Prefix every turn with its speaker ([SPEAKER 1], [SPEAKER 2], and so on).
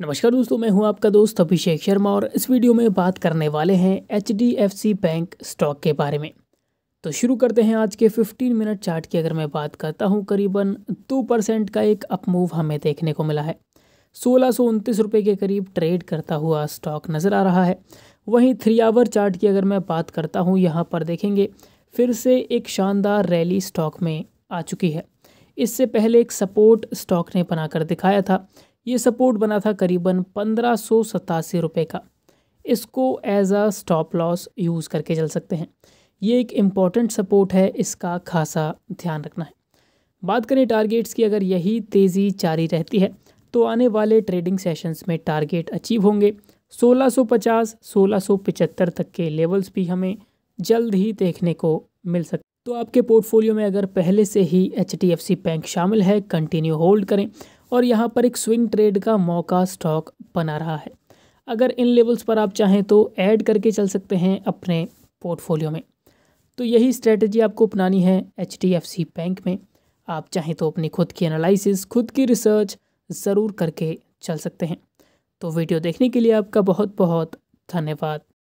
[SPEAKER 1] नमस्कार दोस्तों मैं हूं आपका दोस्त अभिषेक शर्मा और इस वीडियो में बात करने वाले हैं एच बैंक स्टॉक के बारे में तो शुरू करते हैं आज के 15 मिनट चार्ट की अगर मैं बात करता हूं करीबन 2 परसेंट का एक अपमूव हमें देखने को मिला है सोलह सौ उनतीस रुपये के करीब ट्रेड करता हुआ स्टॉक नज़र आ रहा है वहीं थ्री आवर चार्ट की अगर मैं बात करता हूँ यहाँ पर देखेंगे फिर से एक शानदार रैली स्टॉक में आ चुकी है इससे पहले एक सपोर्ट स्टॉक ने बनाकर दिखाया था ये सपोर्ट बना था करीबन पंद्रह सौ सतासी रुपये का इसको as a stop loss use करके चल सकते हैं ये एक इम्पॉर्टेंट सपोर्ट है इसका खासा ध्यान रखना है बात करें टारगेट्स की अगर यही तेज़ी जारी रहती है तो आने वाले ट्रेडिंग सेशंस में टारगेट अचीव होंगे 1650, 1675 तक के लेवल्स भी हमें जल्द ही देखने को मिल सकते तो आपके पोर्टफोलियो में अगर पहले से ही एच बैंक शामिल है कंटिन्यू होल्ड करें और यहाँ पर एक स्विंग ट्रेड का मौका स्टॉक बना रहा है अगर इन लेवल्स पर आप चाहें तो ऐड करके चल सकते हैं अपने पोर्टफोलियो में तो यही स्ट्रेटजी आपको अपनानी है एच बैंक में आप चाहें तो अपनी खुद की एनालिसिस खुद की रिसर्च ज़रूर करके चल सकते हैं तो वीडियो देखने के लिए आपका बहुत बहुत धन्यवाद